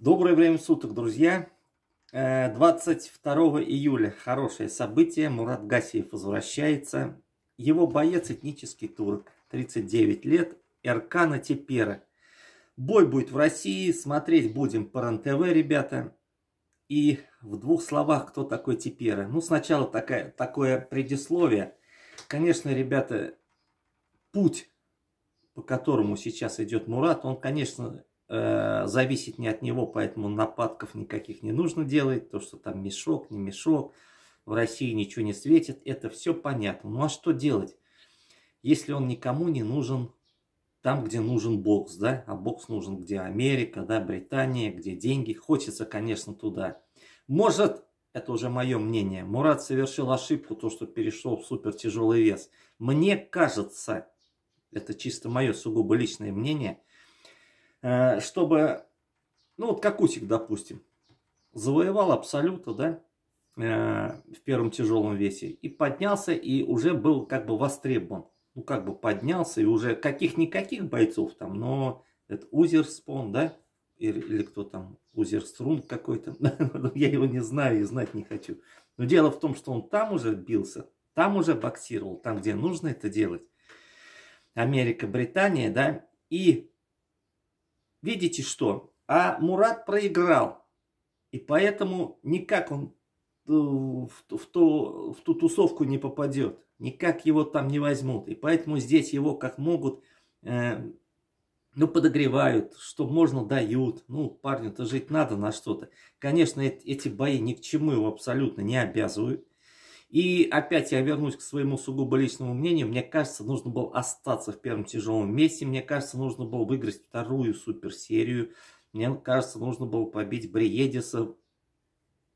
Доброе время суток, друзья. 22 э, июля хорошее событие. Мурат Гасиев возвращается. Его боец этнический турок, 39 лет, Эркана Тепера. Бой будет в России, смотреть будем по РНТВ, ребята. И в двух словах, кто такой Тепера. Ну, сначала такая, такое предисловие. Конечно, ребята, путь, по которому сейчас идет Мурат, он, конечно, э, зависит не от него, поэтому нападков никаких не нужно делать. То, что там мешок, не мешок, в России ничего не светит, это все понятно. Ну а что делать, если он никому не нужен там, где нужен бокс, да? А бокс нужен где Америка, да, Британия, где деньги. Хочется, конечно, туда. Может, это уже мое мнение, Мурат совершил ошибку, то, что перешел в супер тяжелый вес. Мне кажется, это чисто мое сугубо личное мнение – Э, чтобы, ну вот как Усик, допустим, завоевал абсолюта, да, э, в первом тяжелом весе, и поднялся, и уже был как бы востребован. Ну, как бы поднялся, и уже каких-никаких бойцов там, но это Узерспон, да, или, или кто там, Узерструн какой-то, ну, я его не знаю и знать не хочу. Но дело в том, что он там уже бился, там уже боксировал, там, где нужно это делать. Америка, Британия, да, и видите что? А Мурат проиграл. И поэтому никак он э, в, в, ту, в ту тусовку не попадет. Никак его там не возьмут. И поэтому здесь его как могут, э, ну, подогревают, что можно дают. Ну, парню-то жить надо на что-то. Конечно, эти бои ни к чему его абсолютно не обязывают. И опять я вернусь к своему сугубо личному мнению. Мне кажется, нужно было остаться в первом тяжелом месте. Мне кажется, нужно было выиграть вторую суперсерию. Мне кажется, нужно было побить Бриедиса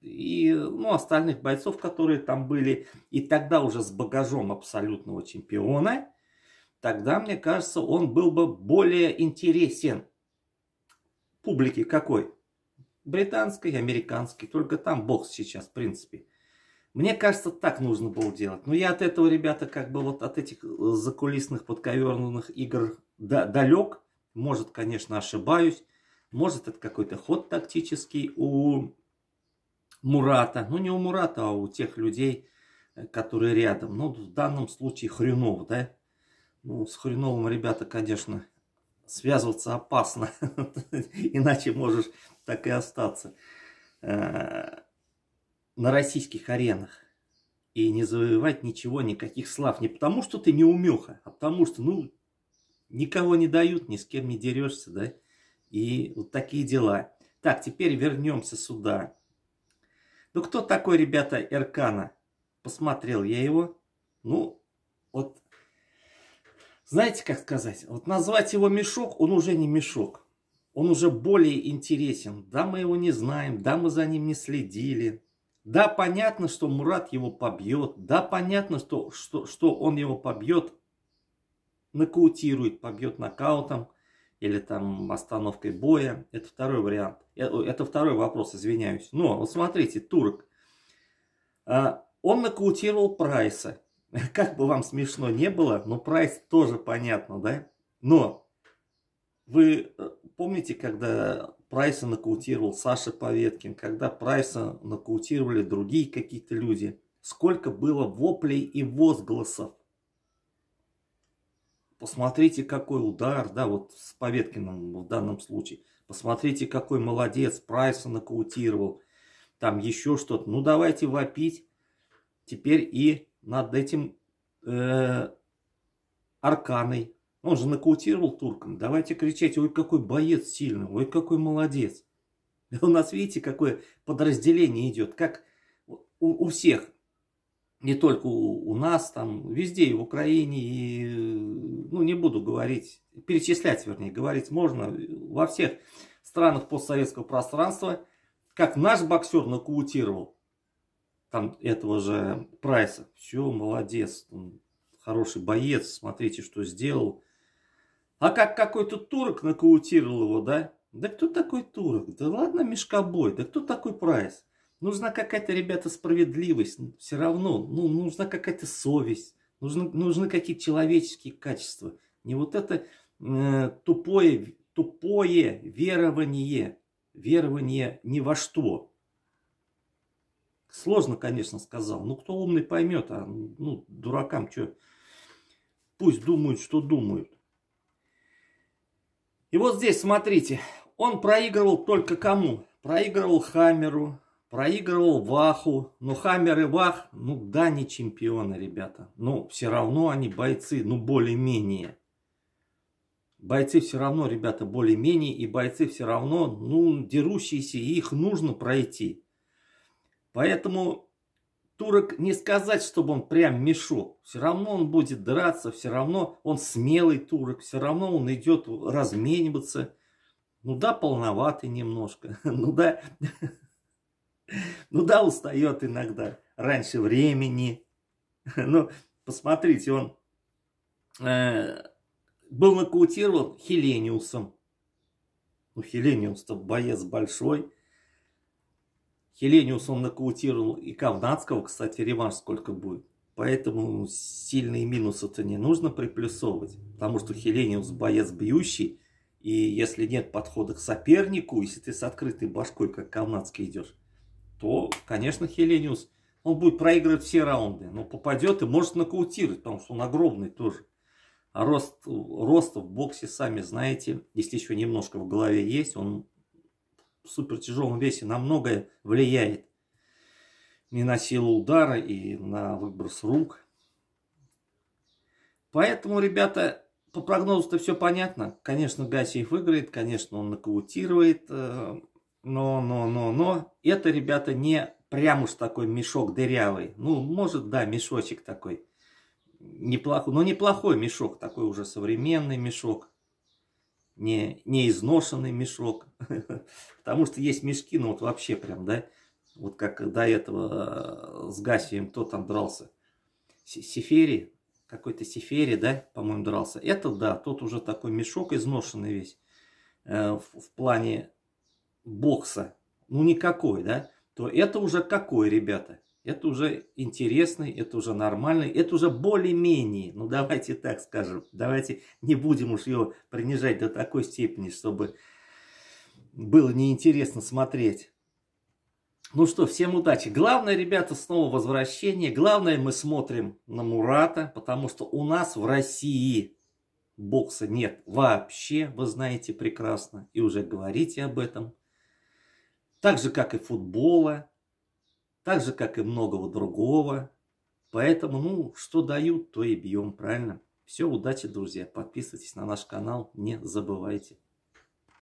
и ну, остальных бойцов, которые там были. И тогда уже с багажом абсолютного чемпиона. Тогда, мне кажется, он был бы более интересен. Публике какой? Британской, американской. Только там бокс сейчас, в принципе. Мне кажется, так нужно было делать. Но ну, я от этого, ребята, как бы вот от этих э, закулисных подковерных игр далек. Может, конечно, ошибаюсь. Может, это какой-то ход тактический у Мурата. Ну, не у Мурата, а у тех людей, э, которые рядом. Ну, в данном случае Хрюнов, да? Ну, с Хрюновым, ребята, конечно, связываться опасно. Иначе можешь так и остаться. Э, на российских аренах и не завоевать ничего, никаких слав. Не потому, что ты не умеха, а потому что, ну, никого не дают, ни с кем не дерешься, да? И вот такие дела. Так, теперь вернемся сюда. Ну, кто такой, ребята, Эркана? Посмотрел я его. Ну, вот, знаете, как сказать? Вот назвать его мешок, он уже не мешок. Он уже более интересен. Да, мы его не знаем, да, мы за ним не следили. Да, понятно, что Мурат его побьет. Да, понятно, что, что, что он его побьет, нокаутирует, побьет нокаутом или там остановкой боя. Это второй вариант. Э, это второй вопрос, извиняюсь. Но вот смотрите, турок. А, он нокаутировал Прайса. Как бы вам смешно не было, но Прайс тоже понятно, да? Но вы э, помните, когда Прайса нокаутировал Саша Поветкин, когда Прайса нокаутировали другие какие-то люди? Сколько было воплей и возгласов? Посмотрите, какой удар, да, вот с Поветкиным в данном случае. Посмотрите, какой молодец, Прайса нокаутировал. Там еще что-то. Ну, давайте вопить. Теперь и над этим э, арканой он же нокаутировал туркам. Давайте кричать, ой, какой боец сильный, ой, какой молодец. У нас, видите, какое подразделение идет, как у, у всех. Не только у, у нас, там, везде, и в Украине, и, ну, не буду говорить, перечислять, вернее, говорить можно во всех странах постсоветского пространства, как наш боксер нокаутировал там этого же Прайса. Все, молодец, хороший боец, смотрите, что сделал. А как какой-то турок нокаутировал его, да? Да кто такой турок? Да ладно, мешкобой. Да кто такой прайс? Нужна какая-то, ребята, справедливость. Все равно. Ну, нужна какая-то совесть. Нужны, нужны какие-то человеческие качества. Не вот это э, тупое, тупое верование. Верование ни во что. Сложно, конечно, сказал. Ну, кто умный поймет, а ну, дуракам что? Пусть думают, что думают. И вот здесь, смотрите, он проигрывал только кому? Проигрывал Хаммеру, проигрывал Ваху. но Хаммер и Вах, ну да, не чемпионы, ребята. Но все равно они бойцы, ну более-менее. Бойцы все равно, ребята, более-менее. И бойцы все равно, ну, дерущиеся, и их нужно пройти. Поэтому турок не сказать, чтобы он прям мешок. Все равно он будет драться, все равно он смелый турок, все равно он идет размениваться. Ну да, полноватый немножко, ну да, ну да, устает иногда раньше времени. Ну, посмотрите, он э, был нокаутирован Хелениусом. Ну, Хелениус-то боец большой. Хелениус он нокаутировал и Кавнацкого, кстати, реванш сколько будет. Поэтому сильные минусы это не нужно приплюсовывать, потому что Хелениус боец бьющий, и если нет подхода к сопернику, если ты с открытой башкой, как Кавнацкий идешь, то, конечно, Хелениус, он будет проигрывать все раунды, но попадет и может нокаутировать, потому что он огромный тоже. А рост, рост в боксе, сами знаете, если еще немножко в голове есть, он супер тяжелом весе на многое влияет. И на силу удара, и на выброс рук. Поэтому, ребята, по прогнозу-то все понятно. Конечно, Гасиев выиграет, конечно, он нокаутирует. Э, но, но, но, но. Это, ребята, не прям уж такой мешок дырявый. Ну, может, да, мешочек такой. Неплохой, но неплохой мешок, такой уже современный мешок не, не изношенный мешок. Потому что есть мешки, ну вот вообще прям, да, вот как до этого э, с Гасием, кто там дрался? Сифери какой-то Сифери, да, по-моему, дрался. Это да, тот уже такой мешок изношенный весь э, в, в плане бокса, ну никакой, да, то это уже какой, ребята? это уже интересно, это уже нормально, это уже более-менее, ну давайте так скажем, давайте не будем уж ее принижать до такой степени, чтобы было неинтересно смотреть. Ну что, всем удачи. Главное, ребята, снова возвращение. Главное, мы смотрим на Мурата, потому что у нас в России бокса нет вообще, вы знаете прекрасно, и уже говорите об этом. Так же, как и футбола, так же, как и многого другого. Поэтому, ну, что дают, то и бьем, правильно? Все, удачи, друзья. Подписывайтесь на наш канал, не забывайте.